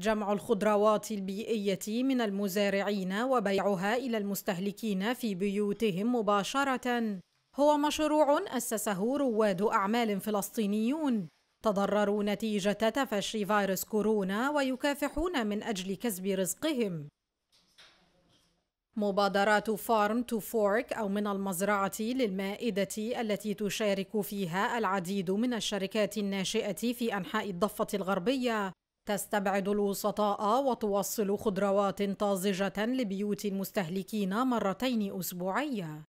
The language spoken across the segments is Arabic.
جمع الخضروات البيئية من المزارعين وبيعها إلى المستهلكين في بيوتهم مباشرة هو مشروع أسسه رواد أعمال فلسطينيون تضرروا نتيجة تفشي فيروس كورونا ويكافحون من أجل كسب رزقهم مبادرات فارم تو فورك أو من المزرعة للمائدة التي تشارك فيها العديد من الشركات الناشئة في أنحاء الضفة الغربية تستبعد الوسطاء وتوصل خضروات طازجة لبيوت المستهلكين مرتين أسبوعية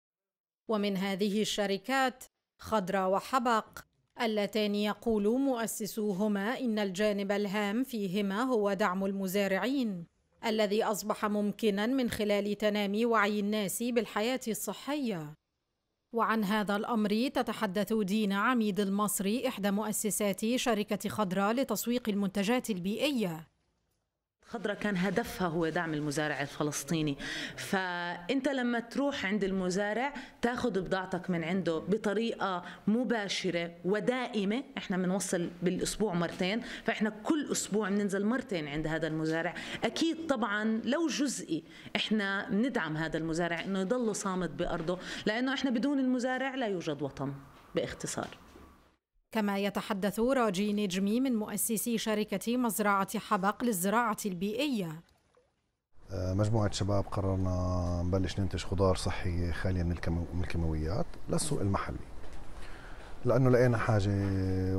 ومن هذه الشركات خضرة وحبق اللتان يقول مؤسسوهما إن الجانب الهام فيهما هو دعم المزارعين الذي أصبح ممكنا من خلال تنامي وعي الناس بالحياة الصحية وعن هذا الأمر تتحدث دينا عميد المصري إحدى مؤسسات شركة خضراء لتسويق المنتجات البيئية خضرة كان هدفها هو دعم المزارع الفلسطيني فأنت لما تروح عند المزارع تاخذ بضاعتك من عنده بطريقة مباشرة ودائمة احنا بنوصل بالأسبوع مرتين فإحنا كل أسبوع بننزل مرتين عند هذا المزارع أكيد طبعا لو جزئي احنا بندعم هذا المزارع أنه يضل صامت بأرضه لأنه احنا بدون المزارع لا يوجد وطن باختصار كما يتحدث راجي نجمي من مؤسسي شركة مزرعة حبق للزراعة البيئية آه، مجموعة شباب قررنا نبلش ننتج خضار صحية خالية من الكيماويات للسوق المحلي لأنه لقينا حاجة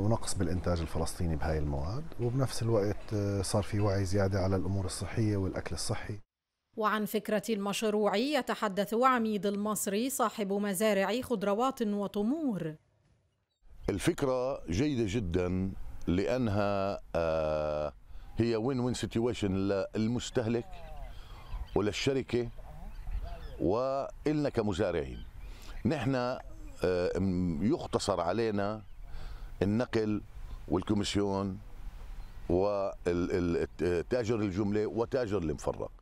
ونقص بالإنتاج الفلسطيني بهاي المواد وبنفس الوقت آه، صار في وعي زيادة على الأمور الصحية والأكل الصحي وعن فكرة المشروع يتحدث عميد المصري صاحب مزارع خضروات وتمور الفكرة جيدة جدا لأنها آه، هي وين وين سيتويشن للمستهلك وللشركة وإلنا كمزارعين نحن آه، يختصر علينا النقل والكوميسيون وتاجر الجملة وتاجر المفرق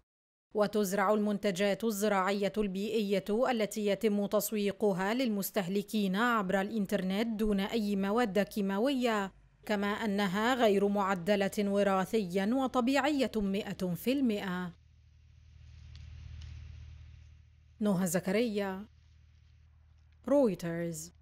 وتزرع المنتجات الزراعية البيئية التي يتم تسويقها للمستهلكين عبر الإنترنت دون أي مواد كيماوية كما أنها غير معدلة وراثيا وطبيعية مئة في المئة نهى زكريا رويترز